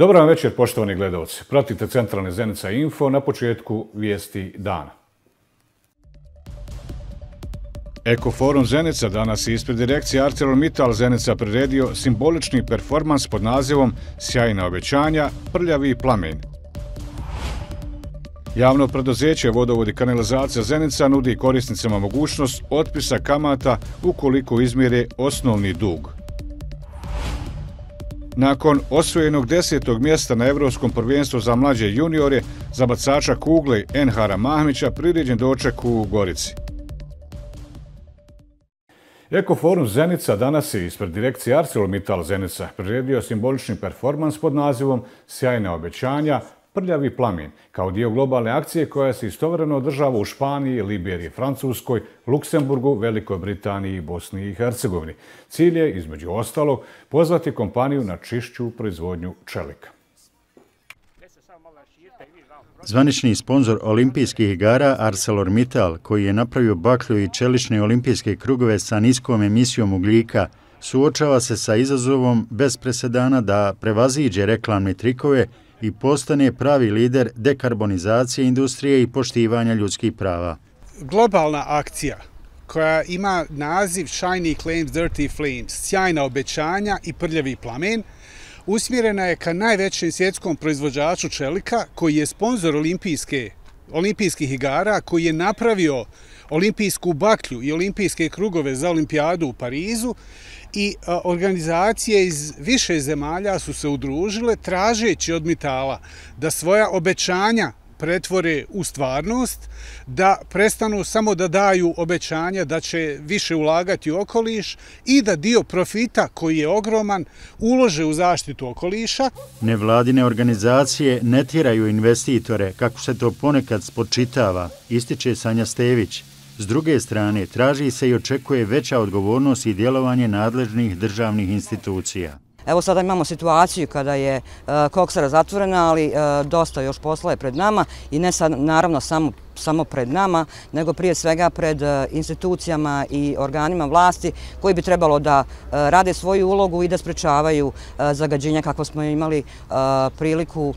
Dobar vam večer, poštovani gledalci. Pratite Centralne Zenica Info na početku vijesti dana. Ekoforum Zenica danas je ispred direkcije ArcelorMittal Zenica priredio simbolični performans pod nazivom Sjajna obećanja, prljavi plamen. Javno predozeće i kanalizacija Zenica nudi korisnicama mogućnost otpisa kamata ukoliko izmire osnovni dug. Nakon osvojenog desetog mjesta na Evropskom prvenstvu za mlađe juniore, bacača kugle Enhara Mahmića priređen doček u Gorici. Ekoforum Zenica danas je ispred direkcije ArcelorMittal Zenica priredio simbolični performans pod nazivom Sjajne obećanja Prljavi plamin, kao dio globalne akcije koja se istovremeno održava u Španiji, Liberiji, Francuskoj, Luksemburgu, Velikoj Britaniji, Bosni i Hercegovini. Cilj je, između ostalo, pozvati kompaniju na čišću proizvodnju čelika. Zvanični sponsor olimpijskih igara ArcelorMittal, koji je napravio baklju i čelične olimpijske krugove sa niskom emisijom ugljika, suočava se sa izazovom bez presedana da prevaziđe reklamne trikove i postane pravi lider dekarbonizacije industrije i poštivanja ljudskih prava. Globalna akcija koja ima naziv Shiny Claims Dirty Flames, sjajna obećanja i prljavi plamen, usmjerena je ka najvećem svjetskom proizvođaču čelika koji je sponsor olimpijskih igara, koji je napravio olimpijsku baklju i olimpijske krugove za olimpijadu u Parizu i organizacije iz više zemalja su se udružile tražeći od Mitala da svoja obećanja pretvore u stvarnost, da prestanu samo da daju obećanja da će više ulagati u okoliš i da dio profita koji je ogroman ulože u zaštitu okoliša. Nevladine organizacije ne tiraju investitore, kako se to ponekad spočitava, ističe Sanja Stević, S druge strane, traži se i očekuje veća odgovornost i djelovanje nadležnih državnih institucija. Evo sada imamo situaciju kada je e, koksara zatvorena, ali e, dosta još posla je pred nama i ne naravno samo samo pred nama, nego prije svega pred e, institucijama i organima vlasti koji bi trebalo da e, rade svoju ulogu i da sprečavaju e, zagađenja kako smo imali priliku,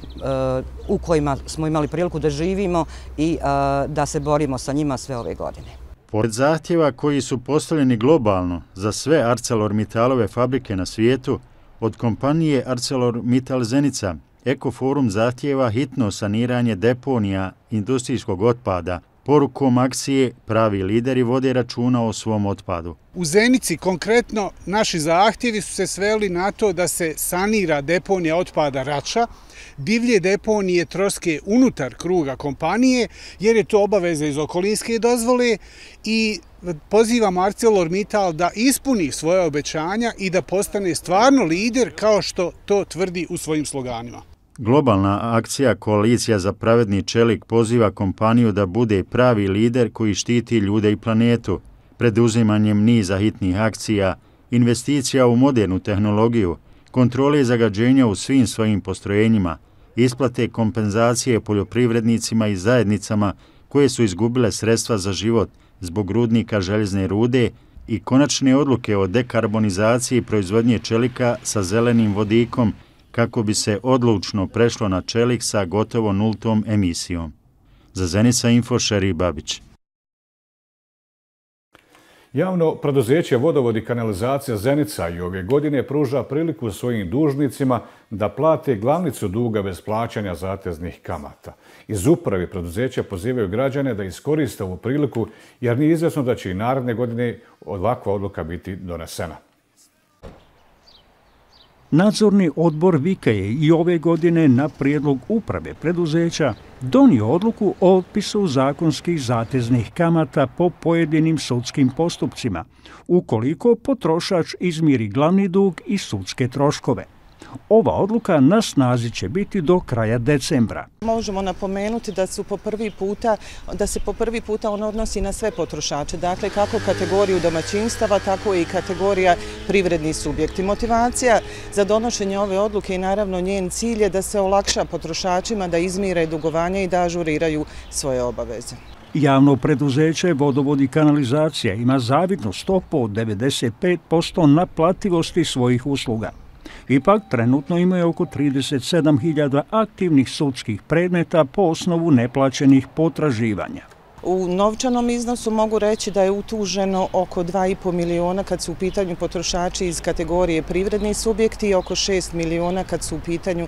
u kojima smo imali priliku da živimo i da se borimo sa njima sve ove godine. Pored zahtjeva koji su postavljeni globalno za sve ArcelorMittalove fabrike na svijetu, od kompanije ArcelorMittal Zenica Ekoforum zahtjeva hitno saniranje deponija industrijskog otpada. Porukom akcije pravi lideri vode računa o svom otpadu. U Zenici konkretno naši zahtjevi su se sveli na to da se sanira deponija otpada Rača, divlje deponije troske unutar kruga kompanije, jer je to obaveza iz okolinske dozvole i poziva Arcelor Mital da ispuni svoje obećanja i da postane stvarno lider kao što to tvrdi u svojim sloganima. Globalna akcija Koalicija za pravedni čelik poziva kompaniju da bude pravi lider koji štiti ljude i planetu, preduzimanjem niza hitnih akcija, investicija u modernu tehnologiju, kontrole zagađenja u svim svojim postrojenjima, isplate kompenzacije poljoprivrednicima i zajednicama koje su izgubile sredstva za život zbog rudnika željezne rude i konačne odluke o dekarbonizaciji proizvodnje čelika sa zelenim vodikom kako bi se odlučno prešlo na čelik sa gotovo nultom emisijom. Za Zenica Info, Šeri Babić. Javno preduzeće vodovodi kanalizacija Zenica i ove godine pruža priliku svojim dužnicima da plate glavnicu duga bez plaćanja zateznih kamata. Iz upravi preduzeća pozivaju građane da iskoriste ovu priliku jer nije izvjesno da će i naredne godine ovakva odluka biti donesena. Nadzorni odbor Vika je i ove godine na prijedlog uprave preduzeća donio odluku o opisu zakonskih zateznih kamata po pojedinim sudskim postupcima, ukoliko potrošač izmiri glavni dug i sudske troškove. Ova odluka na snazi će biti do kraja decembra. Možemo napomenuti da su po prvi puta, da se po prvi puta on odnosi na sve potrošače, dakle kako kategoriju domaćinstava, tako i kategorija privredni subjekti. Motivacija za donošenje ove odluke i naravno njen cilj je da se olakša potrošačima da izmire dugovanja i da ažuriraju svoje obaveze. Javno preduzeće vodovod i kanalizacija ima zavidnu stopu od 95% naplativosti svojih usluga. Ipak trenutno imaju oko 37.000 aktivnih sudskih predmeta po osnovu neplaćenih potraživanja. U novčanom iznosu mogu reći da je utuženo oko 2,5 miliona kad su u pitanju potrošači iz kategorije privredni subjekti i oko 6 miliona kad su u pitanju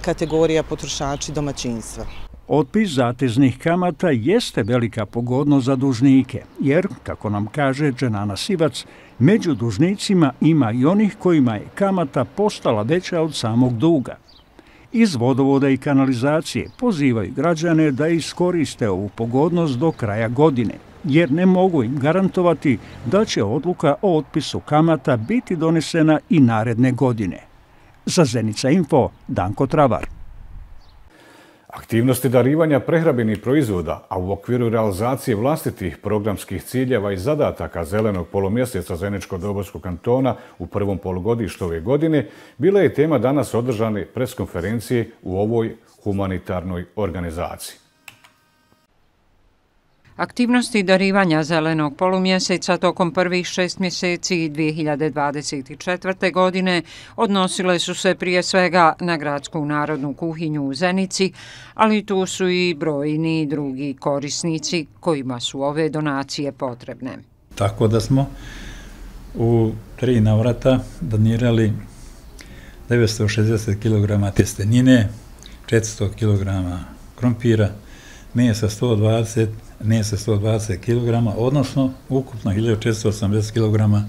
kategorija potrošači domaćinstva. Otpis zateznih kamata jeste velika pogodnost za dužnike, jer, kako nam kaže Dženana Sivac, među dužnicima ima i onih kojima je kamata postala veća od samog duga. Iz vodovoda i kanalizacije pozivaju građane da iskoriste ovu pogodnost do kraja godine, jer ne mogu im garantovati da će odluka o otpisu kamata biti donesena i naredne godine. Za Zenica Info, Danko Travar. Aktivnosti darivanja prehrabenih proizvoda, a u okviru realizacije vlastitih programskih ciljeva i zadataka zelenog polomjeseca Zeničko-Dobarskog kantona u prvom polugodištu ove godine, bila je tema danas održane preskonferencije u ovoj humanitarnoj organizaciji. Aktivnosti darivanja zelenog polumjeseca tokom prvih šest mjeseci 2024. godine odnosile su se prije svega na gradsku narodnu kuhinju u Zenici, ali tu su i brojni drugi korisnici kojima su ove donacije potrebne. Tako da smo u tri navrata donirali 960 kg testenine, 400 kg krompira, mesa 120 kg, mjese 120 kg, odnosno ukupno 1480 kg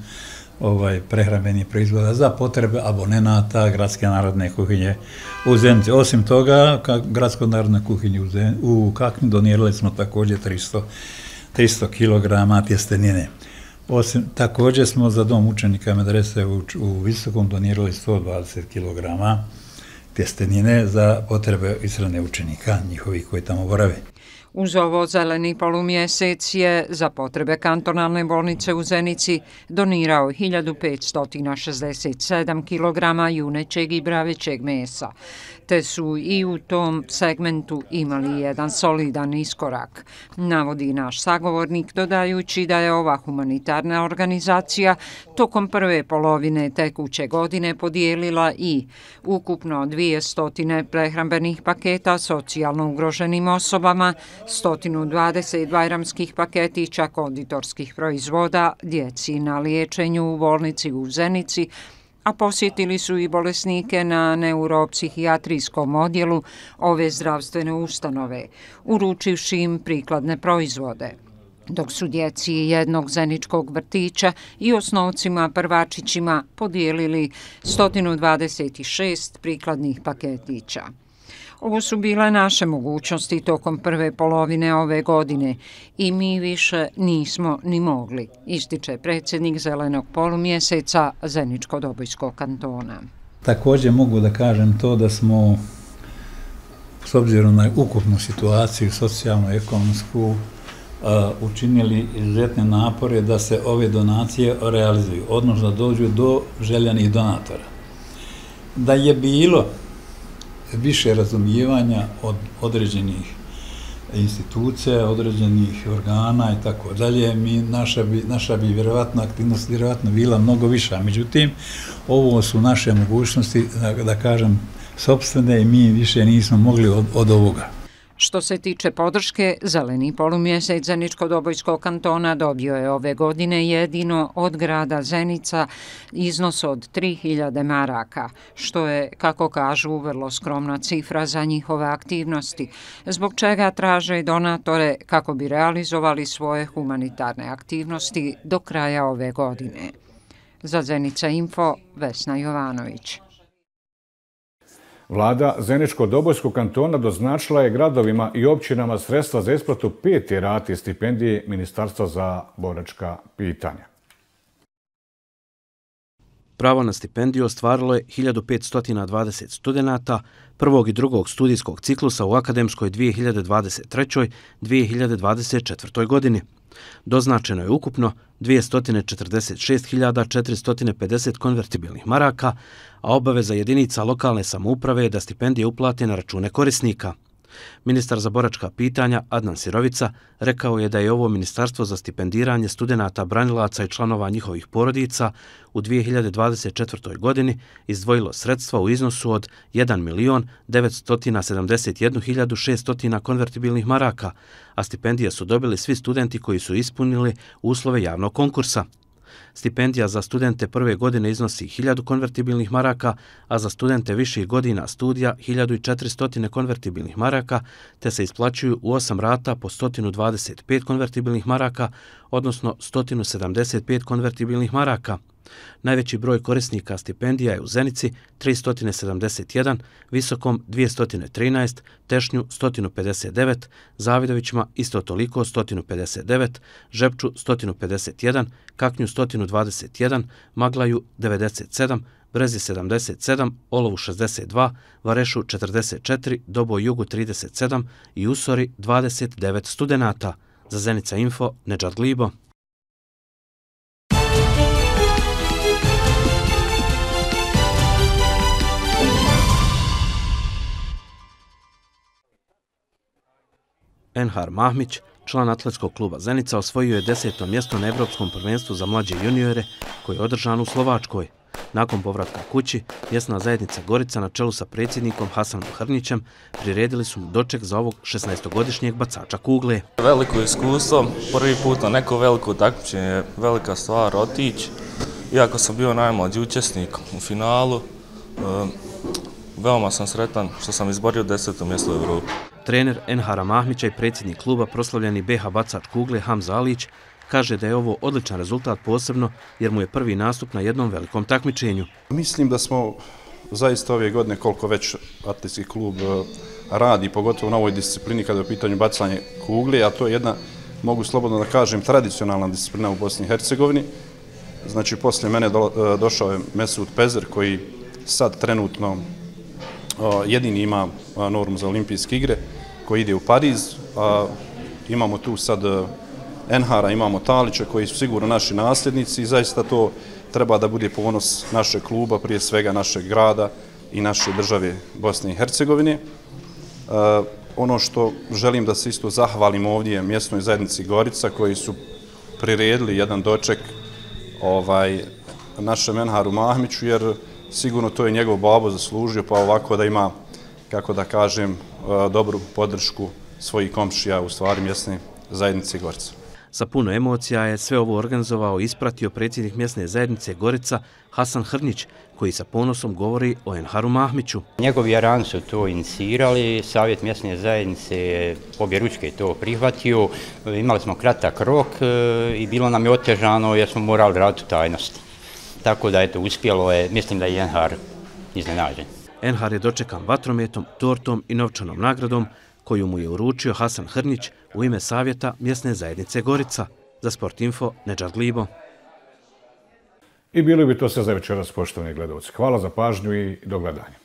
ovaj, prehrambenih proizvoda za potrebe abonenata gradske narodne kuhinje u Zemci. Osim toga, ka, gradsko narodne kuhinje u, zem, u Kakni donirali smo također 300, 300 kg tjestenine. Osim, također smo za dom učenika medrese u, Visokom donirali 120 kg tjestenine za potrebe israne učenika, njihovi koji tamo borave. Uz ovo zeleni polumjesec je za potrebe kantonalne bolnice u Zenici donirao 1567 kg junećeg i bravećeg mesa, te su i u tom segmentu imali jedan solidan iskorak, navodi naš sagovornik dodajući da je ova humanitarna organizacija tokom prve polovine tekuće godine podijelila i ukupno 200 prehrambenih paketa socijalno ugroženim osobama, 122 bajramskih paketića konditorskih proizvoda, djeci na liječenju u bolnici u Zenici, a posjetili su i bolesnike na neuropsihijatrijskom odjelu ove zdravstvene ustanove, uručivši im prikladne proizvode dok su djeci jednog zeničkog vrtića i osnovcima prvačićima podijelili 126 prikladnih paketića. Ovo su bile naše mogućnosti tokom prve polovine ove godine i mi više nismo ni mogli, ističe predsjednik Zelenog polumjeseca Zeničko-Dobojskog kantona. Također mogu da kažem to da smo, s obzirom na ukupnu situaciju, socijalno ekonomsku, učinili izuzetne napore da se ove donacije realizuju, odnosno da dođu do željenih donatora. Da je bilo više razumijevanja od određenih institucija, određenih organa i tako dalje, mi, naša, bi, naša bi vjerovatna aktivnost vjerovatno bila mnogo viša. Međutim, ovo su naše mogućnosti, da, kažem, sobstvene i mi više nismo mogli od ovoga. Što se tiče podrške, Zeleni polumjesec Zeničko-Dobojskog kantona dobio je ove godine jedino od grada Zenica iznos od 3000 maraka, što je, kako kažu, vrlo skromna cifra za njihove aktivnosti, zbog čega traže donatore kako bi realizovali svoje humanitarne aktivnosti do kraja ove godine. Za Zenica Info, Vesna Jovanović. Vlada Zeničko-Dobojskog kantona doznačila je gradovima i općinama sredstva za isplatu peti rati stipendije Ministarstva za boračka pitanja. Pravo na stipendiju ostvarilo je 1520 studenta prvog i drugog studijskog ciklusa u akademskoj 2023. 2024. godini. Doznačeno je ukupno 246.450 konvertibilnih maraka, a obaveza jedinica lokalne samouprave je da stipendije uplate na račune korisnika. Ministar za boračka pitanja Adnan Sirovica rekao je da je ovo ministarstvo za stipendiranje studenta branilaca i članova njihovih porodica u 2024. godini izdvojilo sredstva u iznosu od 1 milion 971.600 konvertibilnih maraka, a stipendije su dobili svi studenti koji su ispunili uslove javnog konkursa. Stipendija za studente prve godine iznosi 1000 konvertibilnih maraka, a za studente viših godina studija 1400 konvertibilnih maraka, te se isplaćuju u 8 rata po 125 konvertibilnih maraka, odnosno 175 konvertibilnih maraka, Najveći broj korisnika stipendija je u Zenici 371, Visokom 213, Tešnju 159, Zavidovićima isto toliko 159, Žepču 151, Kaknju 121, Maglaju 97, Brezi 77, Olovu 62, Varešu 44, Dobo Jugu 37 i Usori 29 studenta. Za Zenica Info, Nedžad Glibo. Enhar Mahmić, član atletskog kluba Zenica, osvojio je deseto mjesto na Evropskom prvenstvu za mlađe juniore koji je održan u Slovačkoj. Nakon povratka kući, mjesna zajednica Gorica na čelu sa predsjednikom Hasanom Hrnićem priredili su mu doček za ovog 16-godišnjeg bacača kugle. Veliko iskustvo, prvi put na neko veliko takmičenje velika stvar otić. Iako sam bio najmlađi učesnik u finalu, veoma sam sretan što sam izborio deseto mjesto u Evropu. Trener Enhara Mahmića i predsjednik kluba proslavljeni BH bacač kugle Hamza Alić kaže da je ovo odličan rezultat posebno jer mu je prvi nastup na jednom velikom takmičenju. Mislim da smo zaista ove godine koliko već atletski klub e, radi, pogotovo u novoj disciplini kada je u pitanju bacanje kugle, a to je jedna, mogu slobodno da kažem, tradicionalna disciplina u Bosni i Hercegovini. Znači, poslije mene e, došao je Mesut Pezer koji sad trenutno e, jedini ima normu za olimpijske igre koji ide u Pariz, a imamo tu sad e, Enhara, imamo Talića koji su sigurno naši nasljednici i zaista to treba da bude ponos našeg kluba, prije svega našeg grada i naše države Bosne i Hercegovine. E, ono što želim da se isto zahvalim ovdje mjestnoj zajednici Gorica koji su priredili jedan doček ovaj, našem Enharu Mahmiću jer sigurno to je njegov babo zaslužio pa ovako da ima, kako da kažem, dobru podršku svojih komšija u stvari mjesne zajednice Gorica. Sa puno emocija je sve ovo organizovao i ispratio predsjednik mjesne zajednice Gorica Hasan Hrnić, koji sa ponosom govori o Enharu Mahmiću. Njegovi aran su to inicirali, savjet mjesne zajednice je obje ručke to prihvatio, imali smo kratak rok e, i bilo nam je otežano jer smo morali raditi tajnost. Tako da je to uspjelo, je, mislim da je Enhar iznenađen. Enhar je dočekan vatrometom, tortom i novčanom nagradom koju mu je uručio Hasan Hrnić u ime savjeta mjesne zajednice Gorica. Za Sport Info, Neđad Glibo. I bilo bi to sve za večeras, poštovni gledovci. Hvala za pažnju i do gledanja.